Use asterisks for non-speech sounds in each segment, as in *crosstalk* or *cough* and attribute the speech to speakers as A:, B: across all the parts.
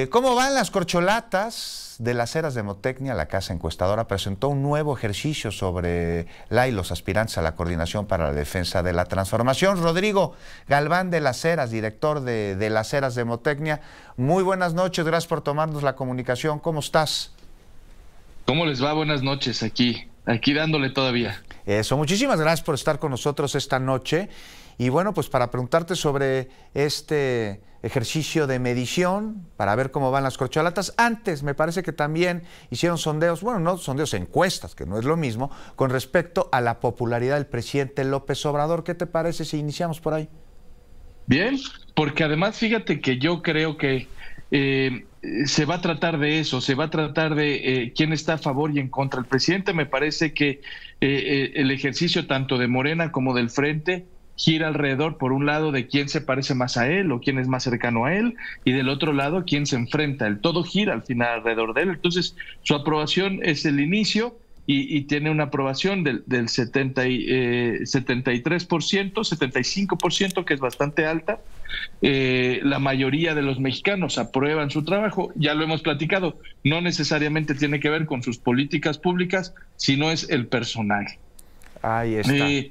A: Eh, ¿Cómo van las corcholatas de las Heras de Motecnia? La Casa Encuestadora presentó un nuevo ejercicio sobre la y los aspirantes a la Coordinación para la Defensa de la Transformación. Rodrigo Galván de las Heras, director de, de las Heras de Motecnia. Muy buenas noches, gracias por tomarnos la comunicación. ¿Cómo estás?
B: ¿Cómo les va? Buenas noches aquí, aquí dándole todavía.
A: Eso, muchísimas gracias por estar con nosotros esta noche. Y bueno, pues para preguntarte sobre este ejercicio de medición, para ver cómo van las corcholatas, antes me parece que también hicieron sondeos, bueno, no sondeos, encuestas, que no es lo mismo, con respecto a la popularidad del presidente López Obrador. ¿Qué te parece si iniciamos por ahí?
B: Bien, porque además fíjate que yo creo que eh, se va a tratar de eso, se va a tratar de eh, quién está a favor y en contra. El presidente me parece que eh, el ejercicio tanto de Morena como del Frente gira alrededor, por un lado, de quién se parece más a él o quién es más cercano a él, y del otro lado, quién se enfrenta. El todo gira al final alrededor de él. Entonces, su aprobación es el inicio y, tiene una aprobación del, del y, 73%, eh, 75%, que es bastante alta. Eh, la mayoría de los mexicanos aprueban su trabajo, ya lo hemos platicado, no necesariamente tiene que ver con sus políticas públicas, sino es el personal. Ahí está. Eh,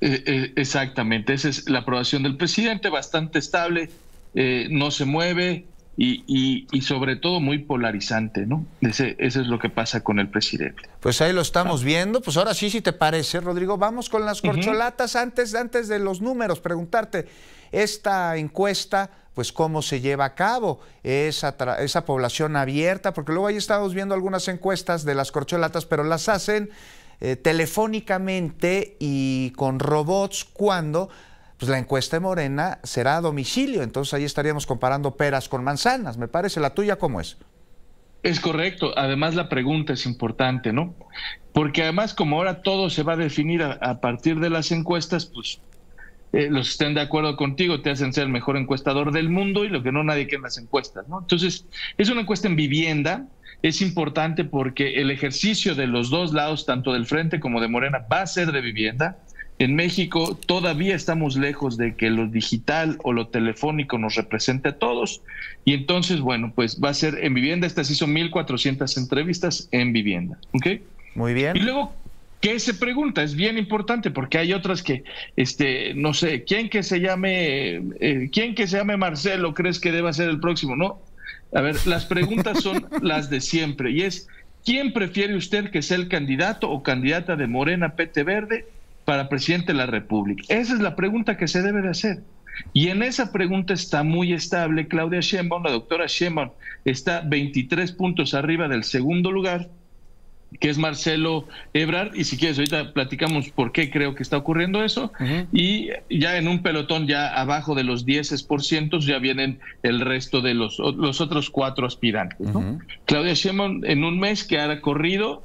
B: eh, eh, exactamente, esa es la aprobación del presidente, bastante estable, eh, no se mueve y, sobre todo muy polarizante, ¿no? Ese, eso es lo que pasa con el presidente.
A: Pues ahí lo estamos ah. viendo, pues ahora sí, si te parece, Rodrigo, vamos con las corcholatas antes, antes de los números, preguntarte, esta encuesta pues cómo se lleva a cabo esa, esa población abierta, porque luego ahí estamos viendo algunas encuestas de las corcholatas, pero las hacen eh, telefónicamente y con robots cuando pues la encuesta de Morena será a domicilio. Entonces ahí estaríamos comparando peras con manzanas. Me parece la tuya, ¿cómo es?
B: Es correcto. Además la pregunta es importante, ¿no? Porque además como ahora todo se va a definir a partir de las encuestas, pues eh, los estén de acuerdo contigo te hacen ser el mejor encuestador del mundo y lo que no nadie quiere en las encuestas, ¿no? Entonces, es una encuesta en vivienda, es importante porque el ejercicio de los dos lados, tanto del Frente como de Morena, va a ser de vivienda. En México todavía estamos lejos de que lo digital o lo telefónico nos represente a todos. Y entonces, bueno, pues va a ser en vivienda. Estas hizo 1.400 entrevistas en vivienda.
A: ¿Ok? Muy bien.
B: Y luego ¿Qué se pregunta? Es bien importante porque hay otras que, este, no sé, ¿quién que se llame, eh, quién que se llame Marcelo crees que deba ser el próximo? No. A ver, las preguntas son *laughs* las de siempre y es, ¿quién prefiere usted que sea el candidato o candidata de Morena PT Verde para presidente de la República? Esa es la pregunta que se debe de hacer. Y en esa pregunta está muy estable Claudia Sheinbaum, la doctora Sheinbaum está 23 puntos arriba del segundo lugar que es Marcelo Ebrard, y si quieres, ahorita platicamos por qué creo que está ocurriendo eso, y ya en un pelotón ya abajo de los 10% ya vienen el resto de los, los otros cuatro aspirantes. Claudia Sheinbaum en un mes que ha corrido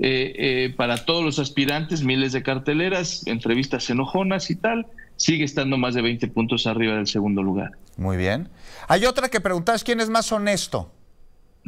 B: eh, eh, para todos los aspirantes, miles de carteleras, entrevistas enojonas y tal, sigue estando más de 20 puntos arriba del segundo lugar. Muy bien. Hay otra que preguntas, ¿quién es más honesto?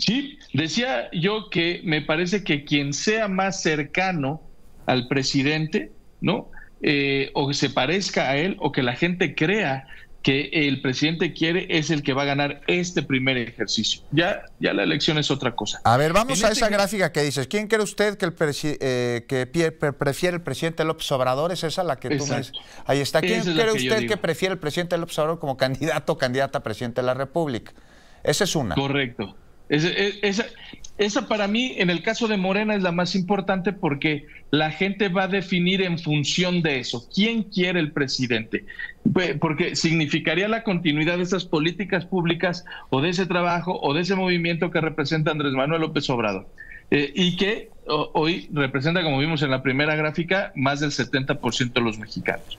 B: Sí, decía yo que me parece que quien sea más cercano al presidente, ¿no? Eh, o que se parezca a él, o que la gente crea que el presidente quiere es el que va a ganar este primer ejercicio. Ya, ya la elección es otra cosa.
A: A ver, vamos a este esa gráfica que dices. ¿Quién cree usted que, el eh, que prefiere el presidente López Obrador? Es esa la que tú me Ahí está. ¿Quién cree usted que prefiere el presidente López Obrador como *laughs* candidato o candidata a presidente de la República? Esa es una. Correcto esa, para mí, en el caso de Morena, es la más
B: importante porque la gente va a definir en función de eso quién quiere el presidente, porque significaría la continuidad de esas políticas públicas o de ese trabajo o de ese movimiento que representa Andrés Manuel López Obrador. Eh, y que hoy representa, como vimos en la primera gráfica, más del 70% de los mexicanos.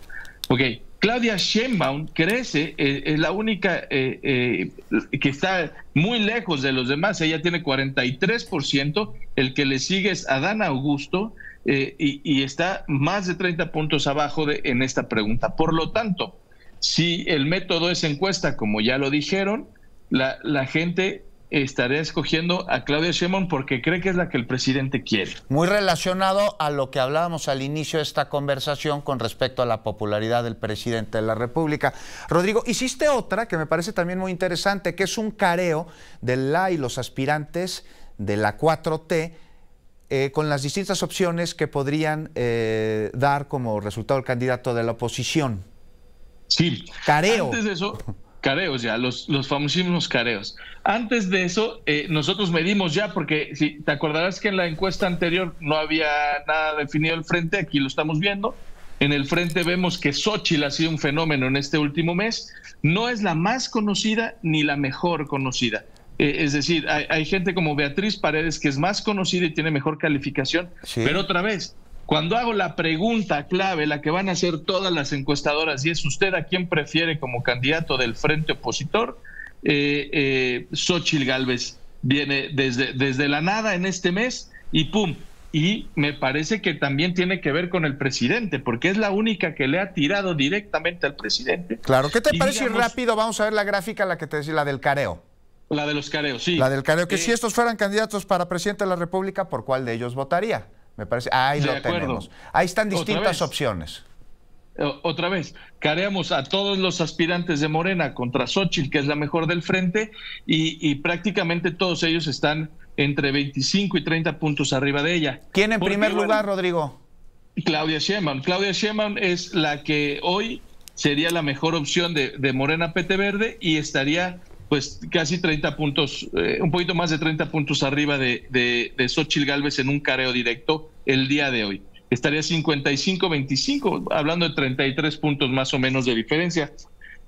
B: Ok, Claudia Sheinbaum crece, eh, es la única eh, eh, que está muy lejos de los demás, ella tiene 43%, el que le sigue es Adán Augusto y, está más de 30 puntos abajo en esta pregunta. Por lo tanto, si el método es encuesta, como ya lo dijeron, la
A: gente estaré escogiendo a Claudia Sheinbaum porque
B: cree que es la que el presidente quiere. Muy
A: relacionado a lo que hablábamos al inicio de esta conversación con respecto a la popularidad del presidente de la República. Rodrigo, hiciste otra que me parece también muy interesante, que es un careo de la y los aspirantes de la 4T eh, con las distintas opciones que podrían eh, dar como resultado el candidato de la oposición. Sí. Careo. Antes
B: de eso, *laughs* careos ya, los, los famosísimos careos. Antes de eso, eh, nosotros medimos ya, porque si te acordarás que en la encuesta anterior no había nada definido el frente, aquí lo estamos viendo. En el frente vemos que Xochitl ha sido un fenómeno en este último mes. No es la más conocida ni la mejor conocida. Eh, es decir, hay, gente como Beatriz Paredes que es más conocida y tiene mejor calificación, pero otra vez, cuando hago la pregunta clave, la que van a hacer todas las encuestadoras, y es usted a quién prefiere como candidato del frente opositor, eh, eh Xochitl Galvez viene desde, desde la nada en este mes y pum. Y me parece que también tiene que ver con el presidente, porque es la única que le ha tirado directamente al presidente. Claro, ¿qué te parece? y rápido,
A: vamos a ver la gráfica, la que te decía, la del careo.
B: La de los careos, sí. La del careo, que eh, si estos
A: fueran candidatos para presidente de la República, ¿por cuál de ellos votaría? Me parece, ahí lo tenemos. Ahí están distintas opciones.
B: Otra vez, careamos a todos los aspirantes de Morena contra Xochitl, que es la mejor del frente, y, prácticamente todos ellos están entre 25 y 30 puntos arriba de ella. ¿Quién en primer lugar, Rodrigo? Claudia Sheinbaum. Claudia Sheinbaum es la que hoy sería la mejor opción de, de Morena PT Verde y estaría pues casi 30 puntos, eh, un poquito más de 30 puntos arriba de, de, de Xochitl Galvez en un careo directo el día de hoy. Estaría 55-25, hablando de 33 puntos más o menos de diferencia.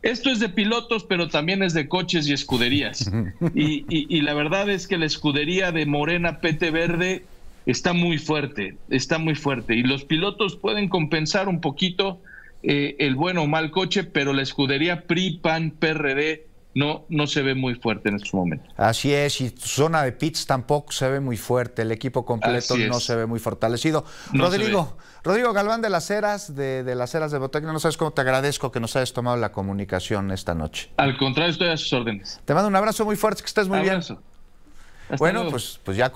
B: Esto es de pilotos, pero también es de coches y escuderías. *laughs* Y, la verdad es que la escudería de Morena PT Verde está muy fuerte, está muy fuerte. Y los pilotos pueden compensar un poquito eh, el bueno o mal coche, pero la escudería PRI, PAN, PRD, no, no se ve muy fuerte en estos momentos.
A: Así es, y zona de pits tampoco se ve muy fuerte, el equipo completo no se ve muy fortalecido. Rodrigo, Rodrigo Galván de las Heras, de, las Heras de Botecno, no sabes cómo te agradezco que nos hayas tomado la comunicación esta noche.
B: Al contrario, estoy a sus órdenes.
A: Te mando un abrazo muy fuerte, que estés muy bien. bueno,
B: pues, pues ya.